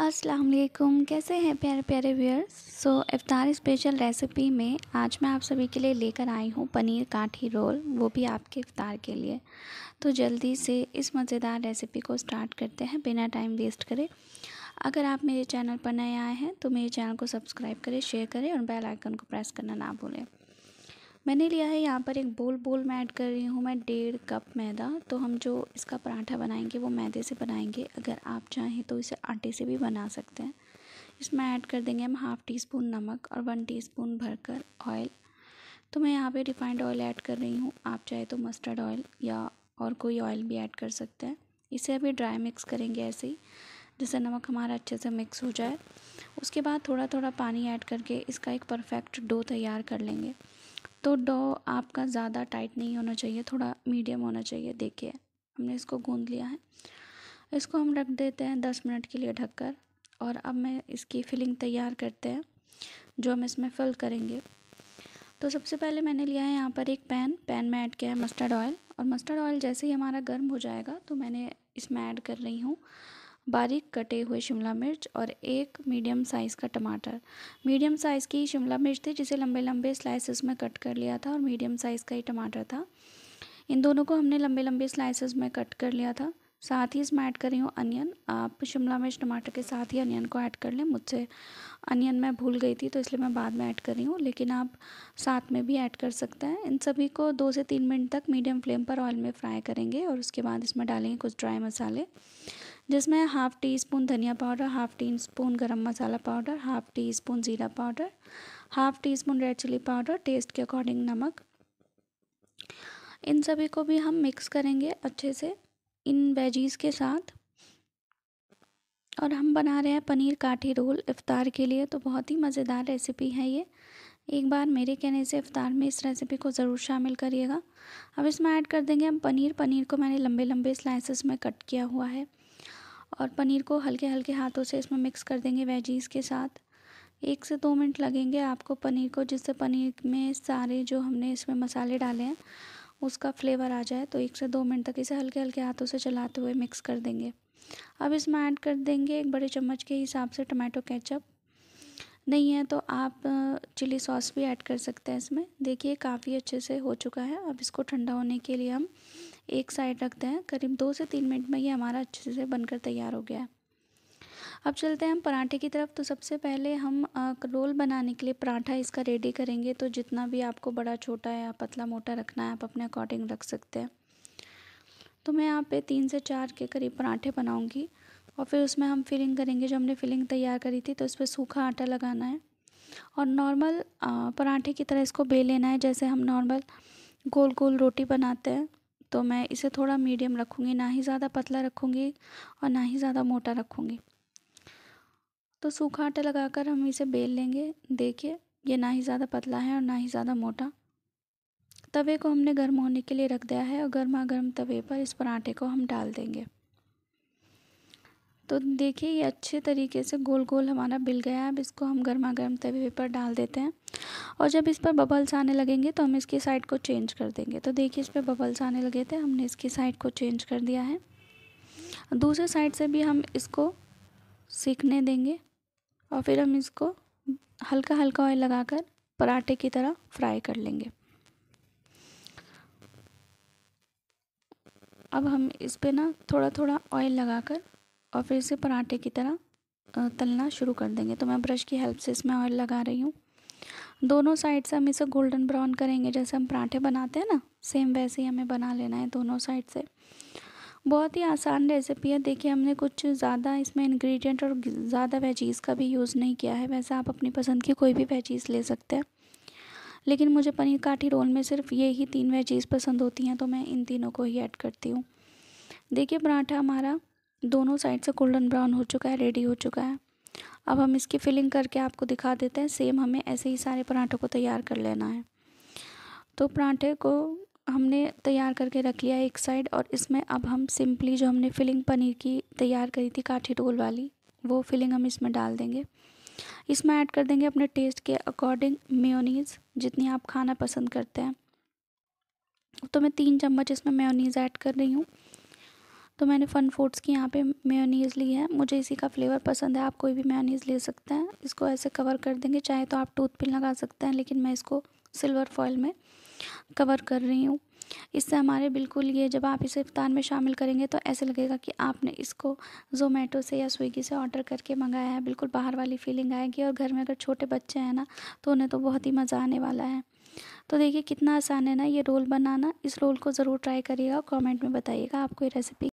अस्सलाम वालेकुम कैसे हैं प्यारे प्यारे व्यूअर्स सो इफ्तार स्पेशल रेसिपी में आज मैं आप सभी के लिए लेकर आई हूँ पनीर काठी रोल वो भी आपके इफ्तार के लिए तो जल्दी से इस मज़ेदार रेसिपी को स्टार्ट करते हैं बिना टाइम वेस्ट करे अगर आप मेरे चैनल पर नए आए हैं तो मेरे चैनल को सब्सक्राइब करें शेयर करें और बेल आइकन को प्रेस करना ना भूलें मैंने लिया है यहाँ पर एक बोल बोल मैं ऐड कर रही हूँ मैं डेढ़ कप मैदा तो हम जो इसका पराठा बनाएंगे वो मैदे से बनाएंगे अगर आप चाहें तो इसे आटे से भी बना सकते हैं इसमें ऐड कर देंगे हम हाफ़ टी स्पून नमक और वन टी स्पून भरकर ऑयल तो मैं यहाँ पे रिफाइंड ऑयल ऐड कर रही हूँ आप चाहे तो मस्टर्ड ऑयल या और कोई ऑयल भी ऐड कर सकते हैं इसे अभी ड्राई मिक्स करेंगे ऐसे ही जिससे नमक हमारा अच्छे से मिक्स हो जाए उसके बाद थोड़ा थोड़ा पानी ऐड करके इसका एक परफेक्ट डो तैयार कर लेंगे तो डो आपका ज़्यादा टाइट नहीं होना चाहिए थोड़ा मीडियम होना चाहिए देखिए हमने इसको गूंद लिया है इसको हम रख देते हैं दस मिनट के लिए ढककर और अब मैं इसकी फिलिंग तैयार करते हैं जो हम इसमें फिल करेंगे तो सबसे पहले मैंने लिया है यहाँ पर एक पैन पैन में ऐड किया है मस्टर्ड ऑयल और मस्टर्ड ऑयल जैसे ही हमारा गर्म हो जाएगा तो मैंने इसमें ऐड कर रही हूँ बारीक कटे हुए शिमला मिर्च और एक मीडियम साइज़ का टमाटर मीडियम साइज़ की शिमला मिर्च थी जिसे लंबे लंबे स्लाइसेस में कट कर लिया था और मीडियम साइज़ का ही टमाटर था इन दोनों को हमने लंबे लंबे स्लाइसेस में कट कर लिया था साथ ही इसमें ऐड कर रही हूँ अनियन आप शिमला मिर्च टमाटर के साथ ही अनियन को ऐड कर लें मुझसे अनियन मैं भूल गई थी तो इसलिए मैं बाद में ऐड कर रही हूँ लेकिन आप साथ में भी ऐड कर सकते हैं इन सभी को दो से तीन मिनट तक मीडियम फ्लेम पर ऑयल में फ्राई करेंगे और उसके बाद इसमें डालेंगे कुछ ड्राई मसाले जिसमें हाफ़ टी स्पून धनिया पाउडर हाफ़ टी स्पून गर्म मसाला पाउडर हाफ़ टी स्पून ज़ीरा powder half teaspoon red chilli powder taste के अकॉर्डिंग नमक इन सभी को भी हम मिक्स करेंगे अच्छे से इन वेजीज़ के साथ और हम बना रहे हैं पनीर काठी रोल इफ़ार के लिए तो बहुत ही मज़ेदार रेसिपी है ये एक बार मेरे कहने से इफ़ार में इस रेसिपी को ज़रूर शामिल करिएगा अब इसमें ऐड कर देंगे हम पनीर पनीर को मैंने लंबे लंबे स्लाइसेस में कट किया हुआ है और पनीर को हल्के हल्के हाथों से इसमें मिक्स कर देंगे वेजीज़ के साथ एक से दो मिनट लगेंगे आपको पनीर को जिससे पनीर में सारे जो हमने इसमें मसाले डाले हैं उसका फ्लेवर आ जाए तो एक से दो मिनट तक इसे हल्के हल्के हाथों से चलाते हुए मिक्स कर देंगे अब इसमें ऐड कर देंगे एक बड़े चम्मच के हिसाब से टमाटो केचप नहीं है तो आप चिली सॉस भी ऐड कर सकते हैं इसमें देखिए काफ़ी अच्छे से हो चुका है अब इसको ठंडा होने के लिए हम एक साइड रखते हैं करीब दो से तीन मिनट में ये हमारा अच्छे से बनकर तैयार हो गया है अब चलते हैं हम पराठे की तरफ तो सबसे पहले हम रोल बनाने के लिए पराठा इसका रेडी करेंगे तो जितना भी आपको बड़ा छोटा या पतला मोटा रखना है आप अपने अकॉर्डिंग रख सकते हैं तो मैं यहाँ पे तीन से चार के करीब पराठे बनाऊँगी और फिर उसमें हम फिलिंग करेंगे जो हमने फिलिंग तैयार करी थी तो उस पर सूखा आटा लगाना है और नॉर्मल पराठे की तरह इसको बे लेना है जैसे हम नॉर्मल गोल गोल रोटी बनाते हैं तो मैं इसे थोड़ा मीडियम रखूँगी ना ही ज़्यादा पतला रखूँगी और ना ही ज़्यादा मोटा रखूँगी तो सूखा आटा लगाकर हम इसे बेल लेंगे देखिए ये ना ही ज़्यादा पतला है और ना ही ज़्यादा मोटा तवे को हमने गर्म होने के लिए रख दिया है और गर्मा गर्म तवे पर इस पराठे को हम डाल देंगे तो देखिए ये अच्छे तरीके से गोल गोल हमारा बिल गया है अब इसको हम गर्मा गर्म तवे पर डाल देते हैं और जब इस पर बबल्स आने लगेंगे तो हम इसकी साइड को चेंज कर देंगे तो देखिए इस पर बबल्स आने लगे थे हमने इसकी साइड को चेंज कर दिया है दूसरे साइड से भी हम इसको सीखने देंगे और फिर हम इसको हल्का हल्का ऑयल लगाकर पराठे की तरह फ्राई कर लेंगे अब हम इस पे ना थोड़ा थोड़ा ऑयल लगाकर और फिर इसे पराठे की तरह तलना शुरू कर देंगे तो मैं ब्रश की हेल्प से इसमें ऑयल लगा रही हूँ दोनों साइड से हम इसे गोल्डन ब्राउन करेंगे जैसे हम पराठे बनाते हैं ना सेम वैसे ही हमें बना लेना है दोनों साइड से बहुत ही आसान रेसिपी है देखिए हमने कुछ ज़्यादा इसमें इंग्रेडिएंट और ज़्यादा वेजीज़ का भी यूज़ नहीं किया है वैसे आप अपनी पसंद की कोई भी वेजीज़ ले सकते हैं लेकिन मुझे पनीर काठी रोल में सिर्फ ये ही तीन वेजीज़ पसंद होती हैं तो मैं इन तीनों को ही ऐड करती हूँ देखिए पराठा हमारा दोनों साइड से गोल्डन ब्राउन हो चुका है रेडी हो चुका है अब हम इसकी फिलिंग करके आपको दिखा देते हैं सेम हमें ऐसे ही सारे पराठों को तैयार कर लेना है तो पराठे को हमने तैयार करके रख लिया एक साइड और इसमें अब हम सिंपली जो हमने फिलिंग पनीर की तैयार करी थी काठी रोल वाली वो फिलिंग हम इसमें डाल देंगे इसमें ऐड कर देंगे अपने टेस्ट के अकॉर्डिंग मेयोनीज़ जितनी आप खाना पसंद करते हैं तो मैं तीन चम्मच इसमें मेयोनीज़ ऐड कर रही हूँ तो मैंने फ़न फूड्स की यहाँ पे मेयोनीज़ ली है मुझे इसी का फ्लेवर पसंद है आप कोई भी मेयोनीज़ ले सकते हैं इसको ऐसे कवर कर देंगे चाहे तो आप टूथपिन लगा सकते हैं लेकिन मैं इसको सिल्वर फॉयल में कवर कर रही हूँ इससे हमारे बिल्कुल ये जब आप इसे इफ्तार में शामिल करेंगे तो ऐसे लगेगा कि आपने इसको जोमेटो से या स्विगी से ऑर्डर करके मंगाया है बिल्कुल बाहर वाली फीलिंग आएगी और घर में अगर छोटे बच्चे हैं ना तो उन्हें तो बहुत ही मज़ा आने वाला है तो देखिए कितना आसान है ना ये रोल बनाना इस रोल को ज़रूर ट्राई करिएगा कमेंट में बताइएगा आपको ये रेसिपी